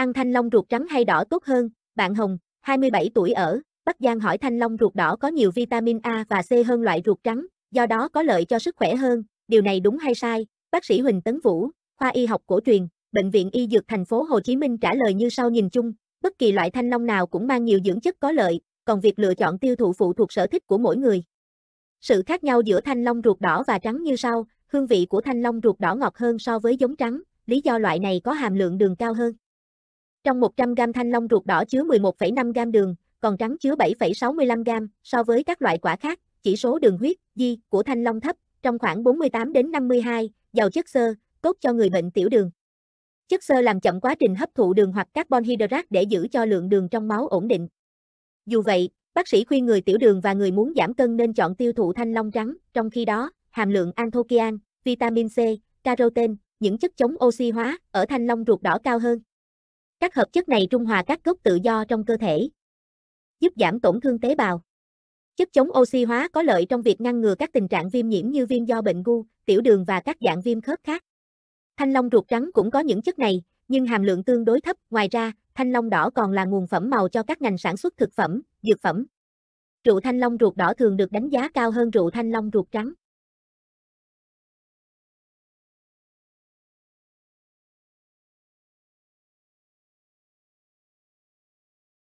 Ăn thanh long ruột trắng hay đỏ tốt hơn, bạn Hồng, 27 tuổi ở, Bắc Giang hỏi thanh long ruột đỏ có nhiều vitamin A và C hơn loại ruột trắng, do đó có lợi cho sức khỏe hơn, điều này đúng hay sai? Bác sĩ Huỳnh Tấn Vũ, khoa y học cổ truyền, Bệnh viện Y Dược thành phố Hồ Chí Minh trả lời như sau nhìn chung, bất kỳ loại thanh long nào cũng mang nhiều dưỡng chất có lợi, còn việc lựa chọn tiêu thụ phụ thuộc sở thích của mỗi người. Sự khác nhau giữa thanh long ruột đỏ và trắng như sau, hương vị của thanh long ruột đỏ ngọt hơn so với giống trắng, lý do loại này có hàm lượng đường cao hơn. Trong 100 gam thanh long ruột đỏ chứa 11,5 gam đường, còn trắng chứa 7,65 gam, so với các loại quả khác, chỉ số đường huyết di của thanh long thấp, trong khoảng 48 đến 52, giàu chất xơ, tốt cho người bệnh tiểu đường. Chất xơ làm chậm quá trình hấp thụ đường hoặc carbon hydrate để giữ cho lượng đường trong máu ổn định. Dù vậy, bác sĩ khuyên người tiểu đường và người muốn giảm cân nên chọn tiêu thụ thanh long trắng, trong khi đó, hàm lượng anthokian, vitamin C, caroten, những chất chống oxy hóa ở thanh long ruột đỏ cao hơn. Các hợp chất này trung hòa các gốc tự do trong cơ thể, giúp giảm tổn thương tế bào. Chất chống oxy hóa có lợi trong việc ngăn ngừa các tình trạng viêm nhiễm như viêm do bệnh gu, tiểu đường và các dạng viêm khớp khác. Thanh long ruột trắng cũng có những chất này, nhưng hàm lượng tương đối thấp. Ngoài ra, thanh long đỏ còn là nguồn phẩm màu cho các ngành sản xuất thực phẩm, dược phẩm. Rượu thanh long ruột đỏ thường được đánh giá cao hơn rượu thanh long ruột trắng.